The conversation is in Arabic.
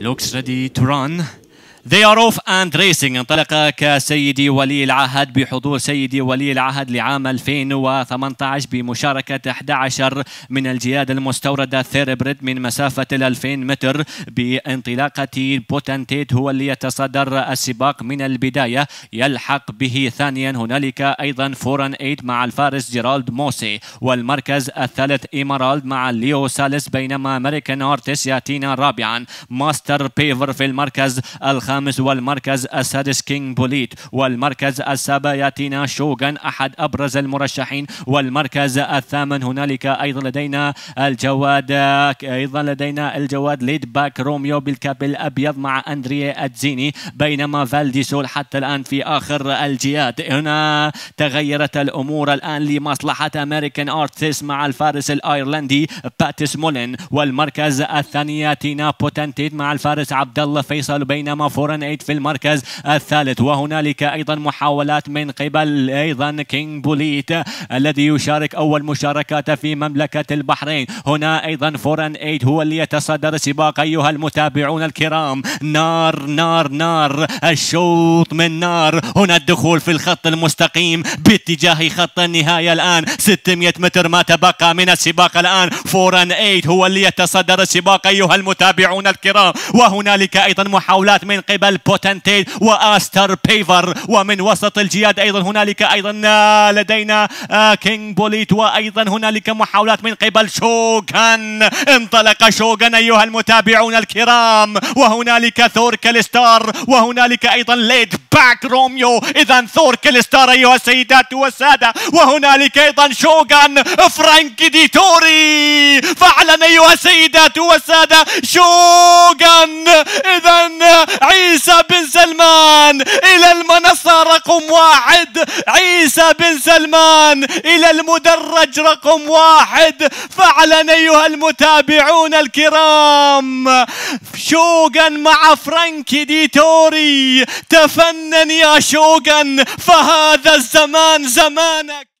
looks ready to run. They are off and racing انطلق كسيدي ولي العهد بحضور سيدي ولي العهد لعام 2018 بمشاركة 11 من الجياد المستوردة ثيربريد من مسافة 2000 متر بانطلاقة بوتنتيت هو اللي يتصدر السباق من البداية يلحق به ثانيا هنالك أيضا فوران 8 مع الفارس جيرالد موسي والمركز الثالث إيمرالد مع ليو سالس بينما أمريكان أرتس يأتينا رابعا ماستر بيفر في المركز الخامس الخامس والمركز السادس كينج بوليت والمركز السابع ياتينا شوغان أحد أبرز المرشحين والمركز الثامن هنالك أيضا لدينا الجواد أيضا لدينا الجواد ليد باك روميو بالكاب الأبيض مع أندريا أتزيني بينما فالديسول حتى الآن في آخر الجياد هنا تغيرت الأمور الآن لمصلحة أمريكان أرتس مع الفارس الأيرلندي باتس مولن والمركز الثاني ياتينا بوتنتيد مع الفارس عبد الله فيصل بينما فور فورا ايت في المركز الثالث وهنالك ايضا محاولات من قبل ايضا كينج بوليت الذي يشارك اول مشاركاته في مملكه البحرين هنا ايضا فوران ايت هو اللي يتصدر السباق ايها المتابعون الكرام نار نار نار الشوط من نار هنا الدخول في الخط المستقيم باتجاه خط النهايه الان 600 متر ما تبقى من السباق الان فوران ايت هو اللي يتصدر السباق ايها المتابعون الكرام وهنالك ايضا محاولات من قبل قبل البوتنتيل واستر بيفر ومن وسط الجياد ايضا هنالك ايضا لدينا آه، كينج بوليت وايضا هنالك محاولات من قبل شوغان انطلق شوغان ايها المتابعون الكرام وهنالك ثور كالستار وهنالك ايضا ليد باك روميو اذا ثور كالستار ايها السيدات والساده وهنالك ايضا شوغان فرانك دي توري فعلا ايها السيدات والساده شوغان اذا عيد عيسى بن سلمان إلى المنصة رقم واحد عيسى بن سلمان إلى المدرج رقم واحد فعلا أيها المتابعون الكرام شوقا مع فرانكي دي توري تفنن يا شوقا فهذا الزمان زمانك